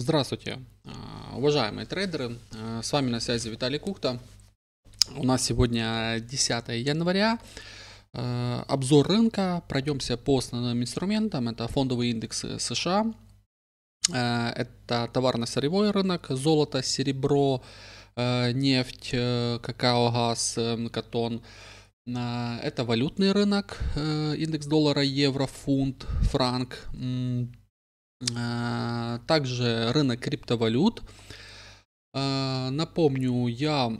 Здравствуйте, а, уважаемые трейдеры. А, с вами на связи Виталий Кухта. У нас сегодня 10 января. А, обзор рынка. Пройдемся по основным инструментам. Это фондовые индексы США. Это товарно-сырьевой рынок, золото, серебро, нефть, какао, газ, катон. Это валютный рынок, индекс доллара, евро, фунт, франк, Э, также рынок криптовалют. Э, напомню, я э,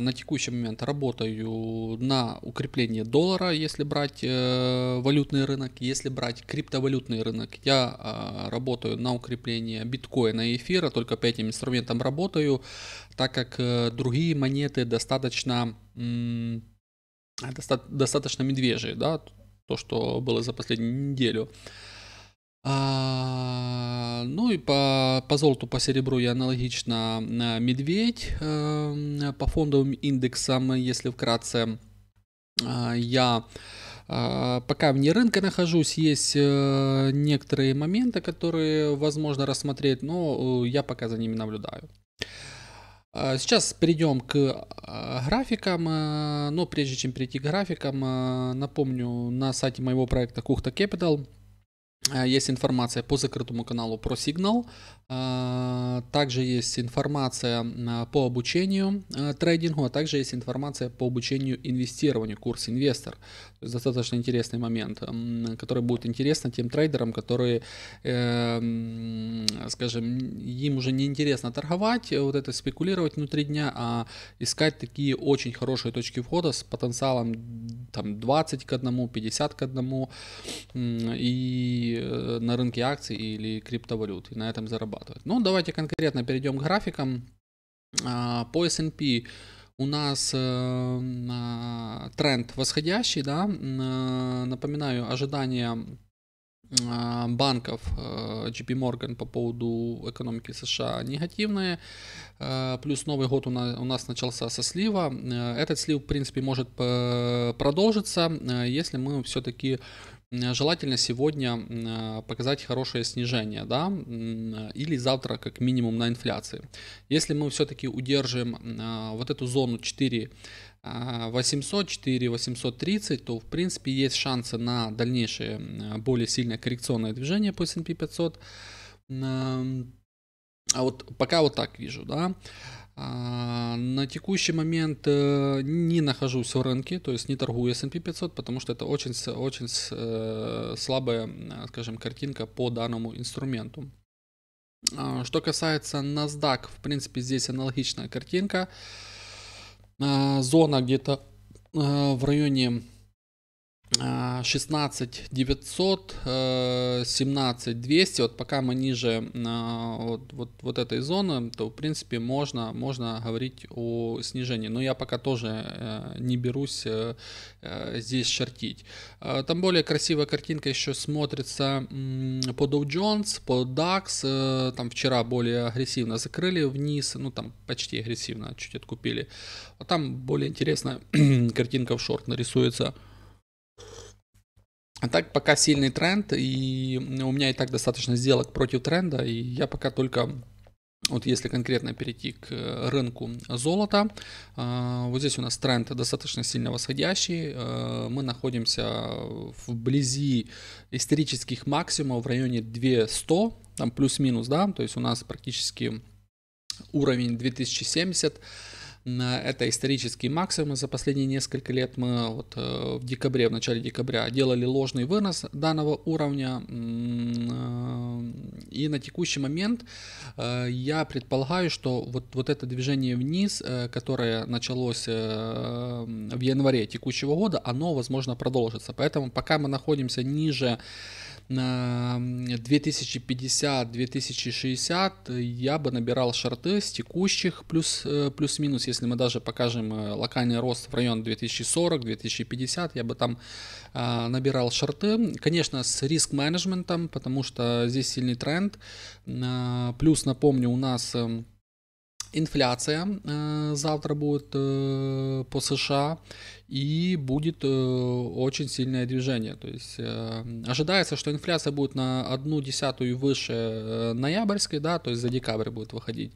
на текущий момент работаю на укреплении доллара, если брать валютный рынок. Если брать криптовалютный рынок, я работаю на укрепление биткоина и эфира, только по этим инструментам работаю, так как другие монеты достаточно, достаточно медвежие да, то, что было за последнюю неделю. А, ну и по, по золоту, по серебру и аналогично э, медведь э, по фондовым индексам, если вкратце, а, я э, пока вне рынка нахожусь, есть некоторые моменты, которые возможно рассмотреть, но я пока за ними наблюдаю. А, сейчас перейдем к графикам, но прежде чем перейти к графикам, напомню, на сайте моего проекта Кухта Capital – Э, есть информация по закрытому каналу про сигнал. Э, также есть информация по обучению э, трейдингу, а также есть информация по обучению инвестированию, курс инвестор. То есть достаточно интересный момент, который будет интересен тем трейдерам, которые, скажем, им уже не интересно торговать, вот это спекулировать внутри дня, а искать такие очень хорошие точки входа с потенциалом там 20 к 1, 50 к 1 и Э, на рынке акций или криптовалют и на этом зарабатывать. Ну, давайте конкретно перейдем к графикам. А, по S&P у нас э, тренд восходящий, да, э, напоминаю, ожидания а, банков JP Morgan по поводу экономики США негативные. Плюс Новый год у нас начался со слива. Этот слив, в принципе, может продолжиться, если мы все-таки желательно сегодня показать хорошее снижение, да, или завтра как минимум на инфляции. Если мы все-таки удержим а, вот эту зону 4 800, 4 830, то в принципе есть шансы на дальнейшее более сильное коррекционное движение по S&P 500. А вот пока вот так вижу, да. А, на текущий момент э, не нахожусь в рынке, то есть не торгую S&P 500, потому что это очень, очень э, слабая, скажем, картинка по данному инструменту. А, что касается NASDAQ, в принципе, здесь аналогичная картинка. А, зона где-то э, в районе 16 900, 17 200, вот пока мы ниже а, вот, вот, вот этой зоны, то в принципе можно, можно говорить о снижении, но я пока тоже э, не берусь э, э, здесь шортить. А, там более красивая картинка еще смотрится по Dow Jones, по DAX, там вчера более агрессивно закрыли вниз, ну там почти агрессивно, чуть откупили. А там более интересная картинка в шорт нарисуется. А так пока сильный тренд, и у меня и так достаточно сделок против тренда, и я пока только вот если конкретно перейти к э, рынку золота, э, вот здесь у нас тренд достаточно сильно восходящий. Э, мы находимся вблизи исторических максимумов в районе 2100, там плюс-минус, да, то есть у нас практически уровень 2070. Это исторические максимумы за последние несколько лет. Мы вот э, в декабре, в начале декабря делали ложный вынос данного уровня. Э, и на текущий момент э, я предполагаю, что вот, вот это движение вниз, которое началось в январе текущего года, оно, возможно, продолжится. Поэтому пока мы находимся ниже 2050-2060 я бы набирал шарты с текущих плюс, э, плюс-минус, если мы даже покажем э, локальный рост в район 2040-2050, я бы там а, набирал шарты. Конечно, с риск-менеджментом, потому что здесь сильный тренд. А, плюс, напомню, у нас эм, Инфляция э, завтра будет э, по США и будет э, очень сильное движение. То есть ожидается, что инфляция будет на одну десятую выше ноябрьской, да, то есть за декабрь будет выходить.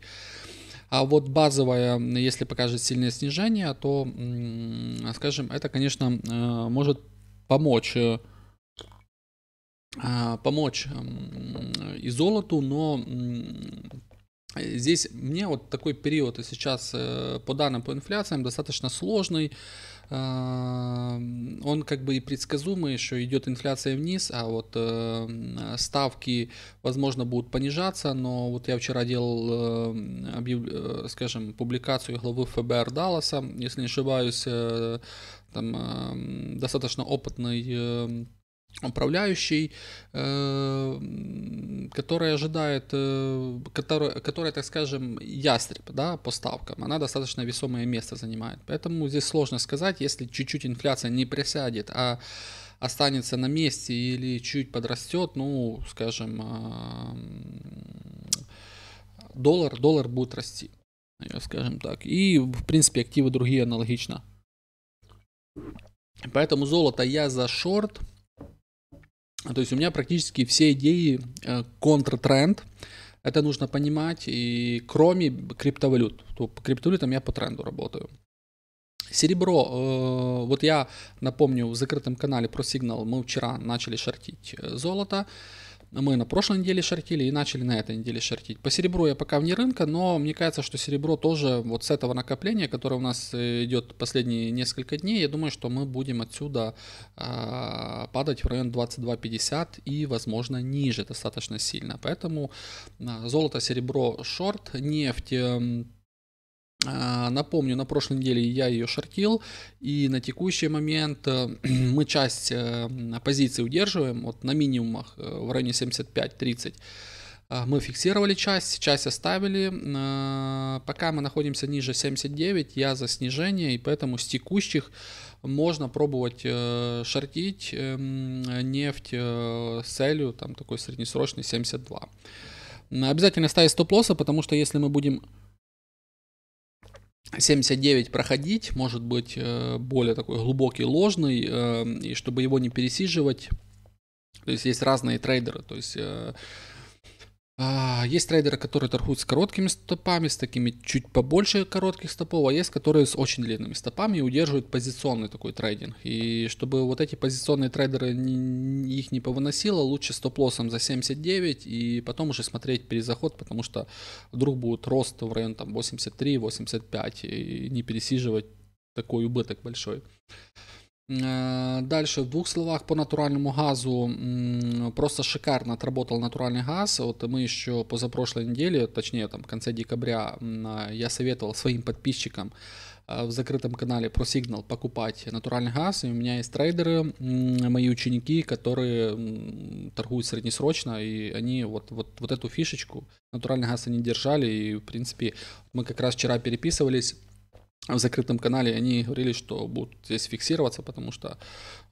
А вот базовая, если покажет сильное снижение, то, скажем, это, конечно, может помочь а, помочь и золоту, но Э, здесь мне вот такой период и сейчас э, по данным по инфляциям достаточно сложный. Эм, он как бы и предсказуемый, что идет инфляция вниз, а вот эм, ставки, возможно, будут понижаться, но вот я вчера делал, эм, э, скажем, публикацию главы ФБР Далласа, если не ошибаюсь, там достаточно опытный управляющий, эм, который ожидает, э, который, который, так скажем, ястреб да, по ставкам, она достаточно весомое место занимает. Поэтому здесь сложно сказать, если чуть-чуть инфляция не присядет, а останется на месте или чуть подрастет, ну, скажем, эм, доллар, доллар будет расти, скажем так. И, в принципе, активы другие аналогично. Поэтому золото я за шорт – то есть у меня практически все идеи э, контртренд. Это нужно понимать. И кроме криптовалют, то по криптовалютам я по тренду работаю. Серебро, э, вот я напомню, в закрытом канале про сигнал мы вчера начали шортить э, золото мы на прошлой неделе шортили и начали на этой неделе шортить. По серебру я пока вне рынка, но мне кажется, что серебро тоже вот с этого накопления, которое у нас э, идет последние несколько дней, я думаю, что мы будем отсюда э, падать в район 22.50 и, возможно, ниже достаточно сильно. Поэтому а, золото, серебро, шорт, нефть эм, а, напомню, на прошлой неделе я ее шортил, и на текущий момент э, мы часть э, позиций удерживаем, вот на минимумах э, в районе 75-30. А, мы фиксировали часть, часть оставили. А, пока мы находимся ниже 79, я за снижение, и поэтому с текущих можно пробовать шортить эм, нефть с целью там такой среднесрочный 72. Обязательно ставить стоп-лоссы, потому что если мы будем 79 проходить, может быть, э, более такой глубокий, ложный, э, и чтобы его не пересиживать, то есть есть разные трейдеры, то есть э, а, есть трейдеры, которые торгуют с короткими стопами, с такими чуть побольше коротких стопов, а есть, которые с очень длинными стопами и удерживают позиционный такой трейдинг. И чтобы вот эти позиционные трейдеры не, их не повыносило, лучше стоп-лоссом за 79 и потом уже смотреть перезаход, потому что вдруг будет рост в район там 83-85 и не пересиживать такой убыток большой. Дальше, в двух словах по натуральному газу. Просто шикарно отработал натуральный газ. Вот мы еще позапрошлой неделе, точнее там в конце декабря, э, я советовал своим подписчикам э, в закрытом канале про сигнал покупать натуральный газ. И у меня есть трейдеры, мои ученики, которые торгуют среднесрочно, и они вот, вот, вот эту фишечку, натуральный газ они держали, и в принципе мы как раз вчера переписывались, в закрытом канале, они говорили, что будут здесь фиксироваться, потому что,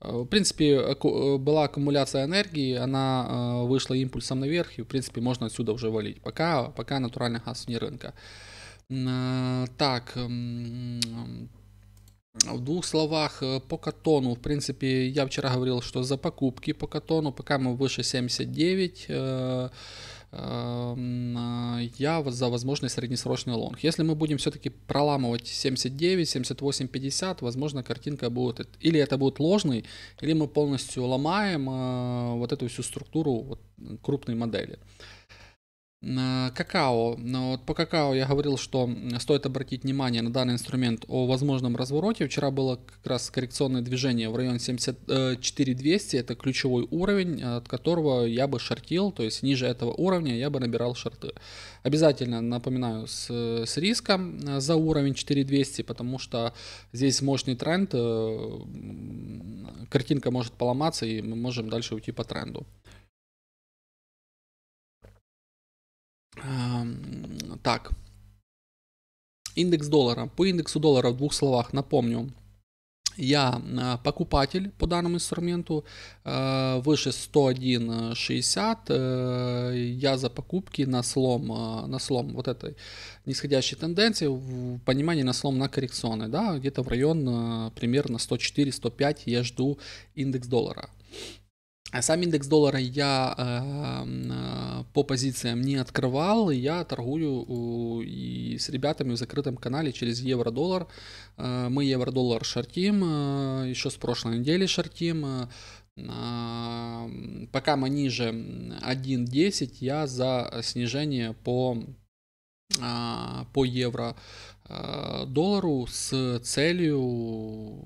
э, в принципе, э, была аккумуляция энергии, она э, вышла импульсом наверх, и, в принципе, можно отсюда уже валить, пока, пока натуральный газ не рынка. Так, в двух словах по катону. В принципе, я вчера говорил, что за покупки по катону, пока мы выше 79, Эм, а, я за возможный среднесрочный лонг. Если мы будем все-таки проламывать 79, 78, 50, возможно, картинка будет... Или это будет ложный, или мы полностью ломаем э, вот эту всю структуру крупной модели. Э, какао. Вот по какао я говорил, что стоит обратить внимание на данный инструмент о возможном развороте. Вчера было как раз коррекционное движение в район 74200. Э, Это ключевой уровень, от которого я бы шортил. То есть ниже этого уровня я бы набирал шорты. Обязательно, напоминаю, с, с риском э, за уровень 4200, потому что здесь мощный тренд. Картинка может поломаться и мы можем дальше уйти по тренду. Так. Индекс доллара. По индексу доллара в двух словах напомню. Я а, покупатель по данному инструменту а, выше 101.60. Э, я за покупки на слом, а, на слом вот этой нисходящей тенденции, в понимании на слом на коррекционной, да, где-то в район примерно 104-105 я жду индекс доллара. А сам индекс доллара я э, э, по позициям не открывал, я торгую и с ребятами в закрытом канале через евро-доллар. Э, мы евро-доллар шортим, э, еще с прошлой недели шортим. Пока мы ниже 1.10, я за снижение по, а, по евро-доллару с целью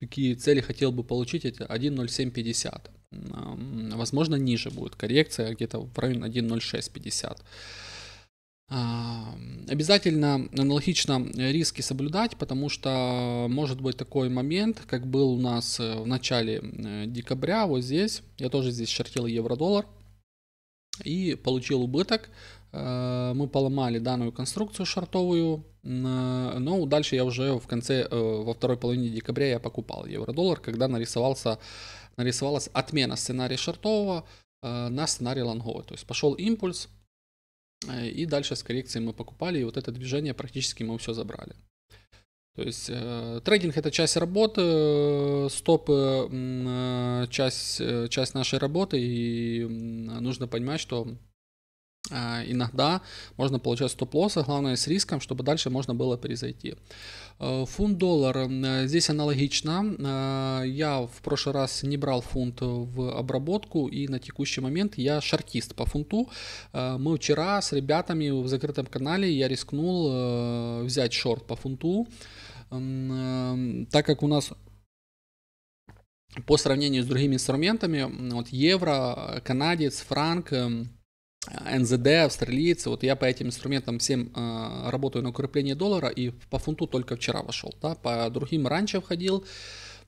какие цели хотел бы получить, это 1.0750. Возможно, ниже будет коррекция, где-то в район 1.0650. Обязательно аналогично риски соблюдать, потому что может быть такой момент, как был у нас э, в начале э, декабря, вот здесь, я тоже здесь шортил евро-доллар и получил убыток, мы поломали данную конструкцию шортовую, но ну, дальше я уже в конце, во второй половине декабря я покупал евро-доллар, когда нарисовался, нарисовалась отмена сценария шортового э, на сценарий лонговый. То есть пошел импульс, э, и дальше с коррекцией мы покупали, и вот это движение практически мы все забрали. То есть э, трейдинг это часть работы, э, стопы э, э, часть, часть нашей работы, и нужно понимать, что а, иногда можно получать стоп-лоссы, главное с риском, чтобы дальше можно было перезайти. Э, Фунт-доллар э, здесь аналогично. Э, я в прошлый раз не брал фунт в обработку и на текущий момент я шаркист по фунту. Мы вчера с ребятами в закрытом канале я рискнул взять шорт по фунту, так как у нас по сравнению с другими инструментами, вот евро, канадец, франк, эм, НЗД, австралийцы, вот я по этим инструментам всем э, работаю на укрепление доллара и по фунту только вчера вошел, да, по другим раньше входил,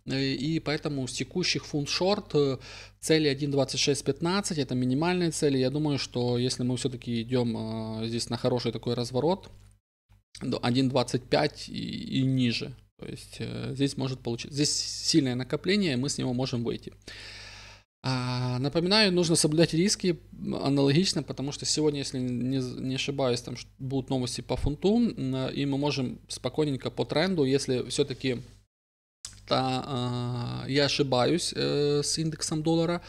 э, и поэтому с текущих фунт шорт э, цели 1.2615, это минимальные цели. Я думаю, что если мы все-таки идем э, здесь на хороший такой разворот, 1.25 и, и ниже. То есть здесь может получиться, здесь сильное накопление, мы с него можем выйти. А, напоминаю, нужно соблюдать риски аналогично, потому что сегодня, если не, не ошибаюсь, там будут новости по фунту, а, и мы можем спокойненько по тренду, если все-таки та, а, я ошибаюсь э, с индексом доллара,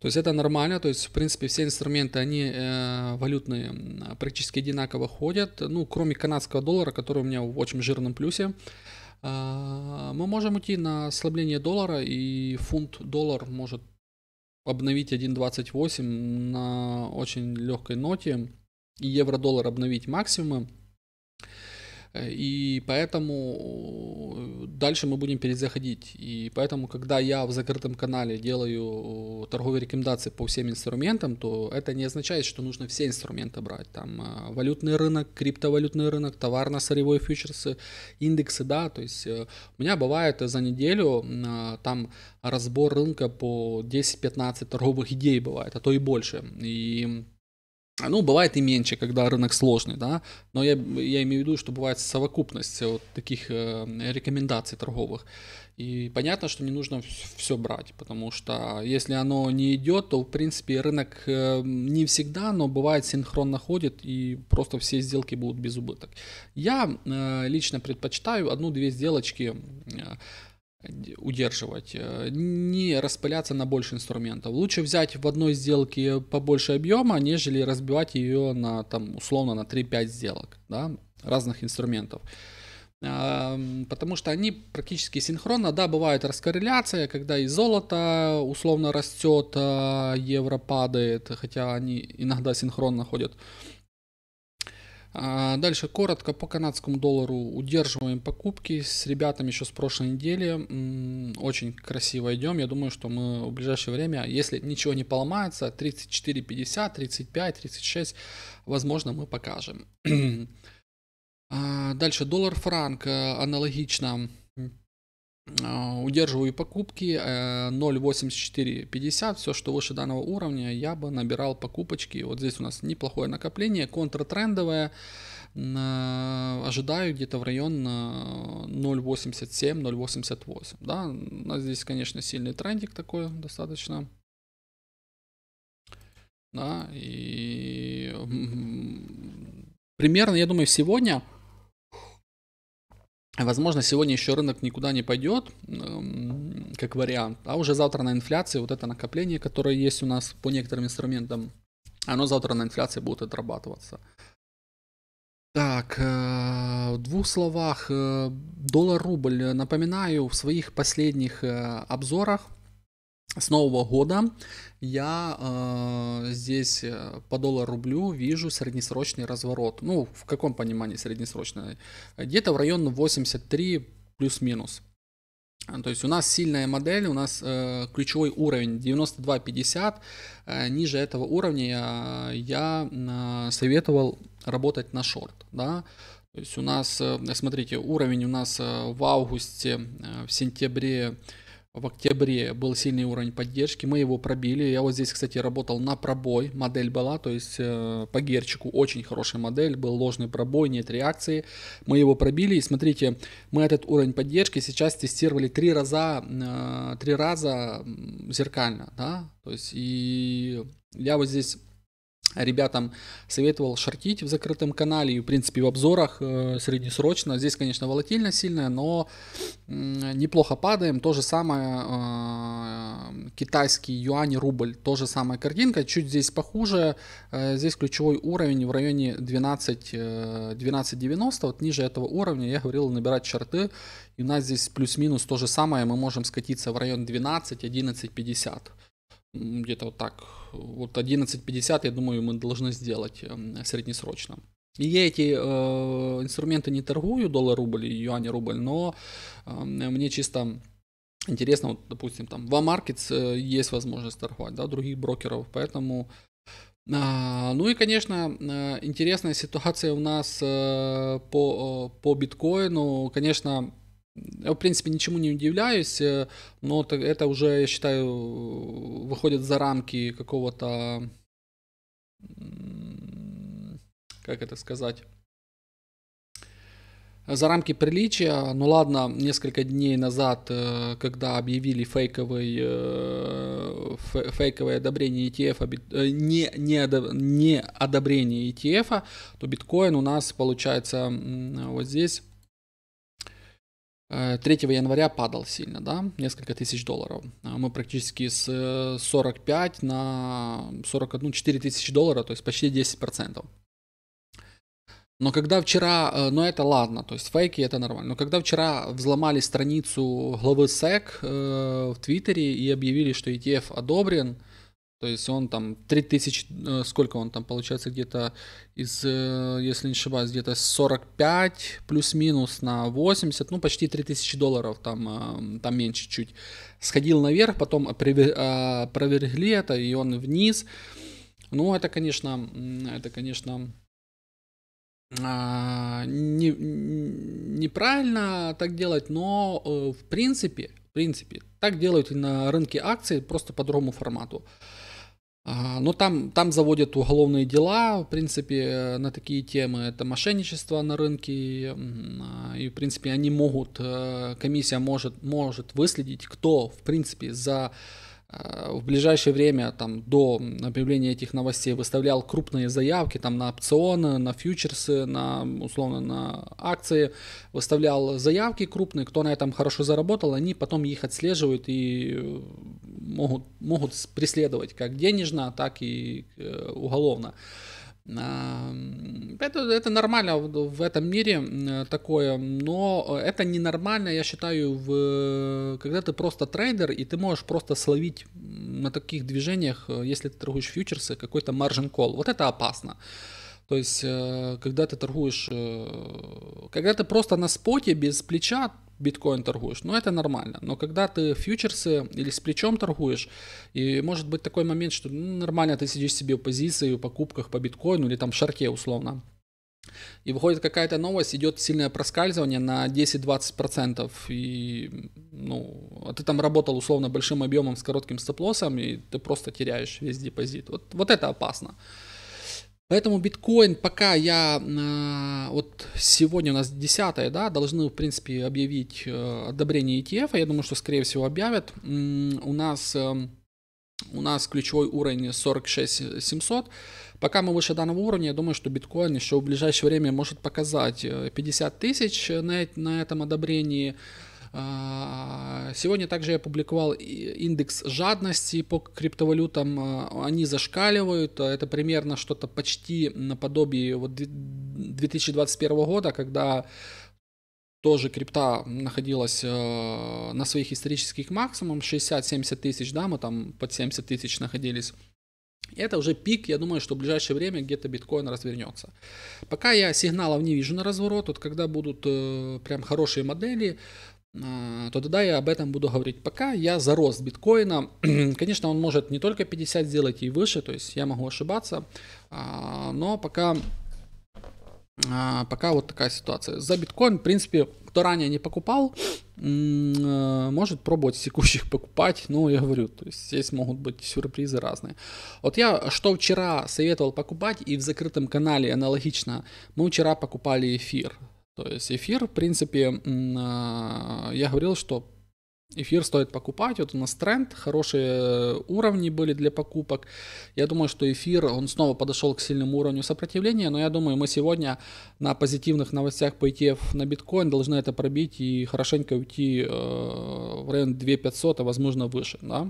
то есть это нормально, то есть в принципе все инструменты, они э, валютные, практически одинаково ходят, ну кроме канадского доллара, который у меня в очень жирном плюсе, а, мы можем уйти на ослабление доллара, и фунт-доллар может обновить 1.28 на очень легкой ноте и евро-доллар обновить максимумы. Э, и поэтому э, дальше мы будем перезаходить. И поэтому, когда я в закрытом канале делаю э, торговые рекомендации по всем инструментам, то это не означает, что нужно все инструменты брать. Там валютный рынок, криптовалютный рынок, товарно-сырьевой фьючерсы, индексы, да. То есть у меня бывает за неделю там разбор рынка по 10-15 торговых идей бывает, а то и больше. И ну, бывает и меньше, когда рынок сложный, да, но я, я имею в виду, что бывает совокупность э, вот таких э, рекомендаций торговых. И понятно, что не нужно все брать, потому что если оно не идет, то, в принципе, рынок э, не всегда, но бывает синхронно ходит, и просто все сделки будут без убыток. Я э, лично предпочитаю одну-две сделочки удерживать, э, не распыляться на больше инструментов. Лучше взять в одной сделке побольше объема, нежели разбивать ее на, там, условно, на 3-5 сделок да, разных инструментов. Э, потому что они практически синхронно, да, бывает раскорреляция, когда и золото условно растет, э, евро падает, хотя они иногда синхронно ходят. А, дальше коротко по канадскому доллару удерживаем покупки с ребятами еще с прошлой недели. Очень красиво идем. Я думаю, что мы в ближайшее время, если ничего не поломается, 34,50, 35, 36, возможно, мы покажем. А, дальше доллар-франк э, аналогично а, удерживаю покупки 0.8450, э, все, что выше данного уровня, я бы набирал покупочки. Вот здесь у нас неплохое накопление, контртрендовое, э, ожидаю где-то в район 0.87-0.88. Э, да? У нас здесь, конечно, сильный трендик такой достаточно. Да, и примерно, я думаю, сегодня Возможно, сегодня еще рынок никуда не пойдет, эм, как вариант, а уже завтра на инфляции вот это накопление, которое есть у нас по некоторым инструментам, оно завтра на инфляции будет отрабатываться. Так, э, в двух словах, э, доллар-рубль. Э, напоминаю, в своих последних обзорах с Нового года я э, здесь э, по доллару рублю вижу среднесрочный разворот. Ну, в каком понимании среднесрочный? Где-то в район 83 плюс-минус. А, то есть у нас сильная модель, у нас э, ключевой уровень 92.50. Э, ниже этого уровня э, я э, советовал работать на шорт. Да? То есть у нас, э, смотрите, уровень у нас э, в августе, э, в сентябре э, в октябре был сильный уровень поддержки, мы его пробили. Я вот здесь, кстати, работал на пробой, модель была, то есть э, по герчику очень хорошая модель, был ложный пробой, нет реакции. Мы его пробили, и смотрите, мы этот уровень поддержки сейчас тестировали три раза, э, три раза зеркально, да, то есть и я вот здесь ребятам советовал шортить в закрытом канале и, в принципе, в обзорах э, среднесрочно. Здесь, конечно, волатильность сильная, но неплохо падаем. То же самое э, китайский юань, рубль, то же самая картинка, чуть здесь похуже. Э, здесь ключевой уровень в районе 12,90. 12 вот ниже этого уровня я говорил набирать шорты. И у нас здесь плюс-минус то же самое. Мы можем скатиться в район 12, 11,50 где-то вот так, вот 11.50, я думаю, мы должны сделать эм, среднесрочно. И я эти э, инструменты не торгую, доллар-рубль и юань-рубль, но э, мне чисто интересно, вот, допустим, там в markets э, есть возможность торговать, да, других брокеров, поэтому... Э, ну и, конечно, э, интересная ситуация у нас э, по, э, по биткоину, конечно, я, в принципе, ничему не удивляюсь, э, но это уже, я считаю, выходит за рамки какого-то, как это сказать, за рамки приличия. Ну ладно, несколько дней назад, э, когда объявили фейковый, э, фейковое одобрение ETF, а не, не, не одобрение ETF, то биткоин у нас получается вот здесь 3 э, января падал сильно, да, несколько тысяч долларов. Э, мы практически с 45 э, на 41, 4 тысячи долларов, то есть почти 10%. Но когда вчера, ну это ладно, то есть фейки это нормально, но когда вчера взломали страницу главы SEC в Твиттере и объявили, что ETF одобрен, то есть он там 3000, э, сколько он там получается где-то из, э, если не ошибаюсь, где-то 45 плюс-минус на 80, ну почти 3000 долларов, там, эм, там меньше чуть. Сходил наверх, потом опровергли э, это, и он вниз. Ну это, конечно, это, конечно, а, не, неправильно так делать, но в принципе, в принципе, так делают и на рынке акций, просто по другому формату. Но ну, там, там заводят уголовные дела, в принципе, э, на такие темы. Это мошенничество на рынке. А, и, в принципе, они могут, э, комиссия может, может выследить, кто, в принципе, за Э, в ближайшее время, там, до объявления этих новостей, выставлял крупные заявки там, на опционы, на фьючерсы, на, условно, на акции, выставлял заявки крупные, кто на этом хорошо заработал, они потом их отслеживают и э, могут, могут преследовать как денежно, так и э, уголовно. Это, это нормально в этом мире такое, но это ненормально, я считаю, в, когда ты просто трейдер и ты можешь просто словить на таких движениях, э, если ты торгуешь фьючерсы, какой-то маржин call. Вот это опасно. То есть, э, когда ты торгуешь, э, когда ты просто на споте без плеча, биткоин торгуешь, но ну, это нормально. Но когда ты фьючерсы или с плечом торгуешь, и может быть такой момент, что ну, нормально ты сидишь себе в позиции, в покупках по биткоину или там в шарке условно, и выходит какая-то новость, идет сильное проскальзывание на 10-20%, и, ну, а ты там работал условно большим объемом с коротким стоп-лоссом, и ты просто теряешь весь депозит. Вот, вот это опасно. Поэтому биткоин, пока я, а, вот сегодня у нас 10 да, должны, в принципе, объявить э, одобрение ETF, я думаю, что, скорее всего, объявят. У нас, эм, у нас ключевой уровень 46 700, Пока мы выше данного уровня, я думаю, что биткоин еще в ближайшее время может показать 50 э, тысяч на, на этом одобрении. А, сегодня также я публиковал индекс жадности по криптовалютам. А, они зашкаливают. А, это примерно что-то почти наподобие вот 2021 года, когда тоже крипта находилась на своих исторических максимумах, 60-70 тысяч, да, мы там под 70 тысяч находились. Это уже пик, я думаю, что в ближайшее время где-то биткоин развернется. Пока я сигналов не вижу на разворот, вот когда будут э, прям хорошие модели, а, то тогда я об этом буду говорить. Пока я за рост биткоина, конечно, он может не только 50 сделать и выше, то есть я могу ошибаться, а, но пока, а, пока вот такая ситуация. За биткоин, в принципе, кто ранее не покупал, может пробовать с текущих покупать, но ну, я говорю, то есть здесь могут быть сюрпризы разные. Вот я что вчера советовал покупать и в закрытом канале аналогично, мы вчера покупали эфир, то есть эфир, в принципе, а, я говорил, что эфир стоит покупать, вот у нас тренд, хорошие уровни были для покупок. Я думаю, что эфир, он снова подошел к сильному уровню сопротивления, но я думаю, мы сегодня на позитивных новостях по ETF на биткоин должны это пробить и хорошенько уйти э, в район 2500, а возможно выше, да.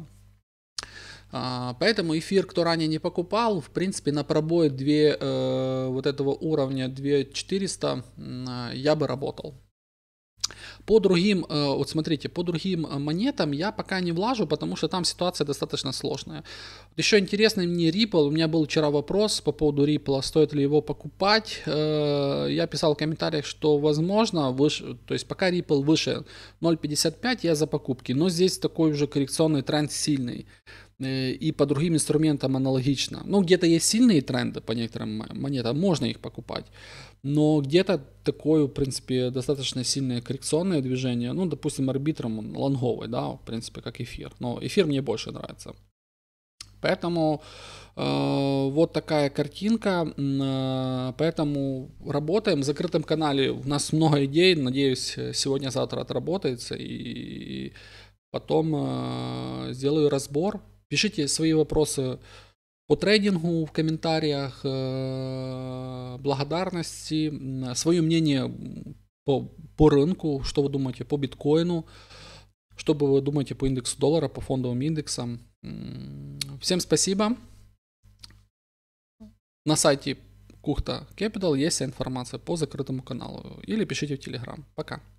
А, поэтому эфир, кто ранее не покупал, в принципе, на пробой 2, э, вот этого уровня 2400 я бы работал. По другим, э, вот смотрите, по другим э, монетам я пока не влажу, потому что там ситуация достаточно сложная. Еще интересный мне Ripple, у меня был вчера вопрос по поводу Ripple, стоит ли его покупать. Я писал в комментариях, что возможно, выше, то есть пока Ripple выше 0.55, я за покупки, но здесь такой уже коррекционный тренд сильный. Э, и по другим инструментам аналогично. Ну, где-то есть сильные тренды по некоторым монетам, можно их покупать, но где-то такое, в принципе, достаточно сильное коррекционное движение, ну, допустим, арбитром он лонговый, да, в принципе, как эфир, но эфир мне больше нравится. Поэтому э, вот такая картинка. Э, поэтому работаем. В закрытом канале у нас много идей. Надеюсь, сегодня-завтра отработается. И потом э, сделаю разбор Пишите свои вопросы по трейдингу в комментариях, благодарности, свое мнение по, по рынку, что вы думаете по биткоину, что вы думаете по индексу доллара, по фондовым индексам. Всем спасибо. На сайте Кухта Capital есть информация по закрытому каналу. Или пишите в телеграм. Пока.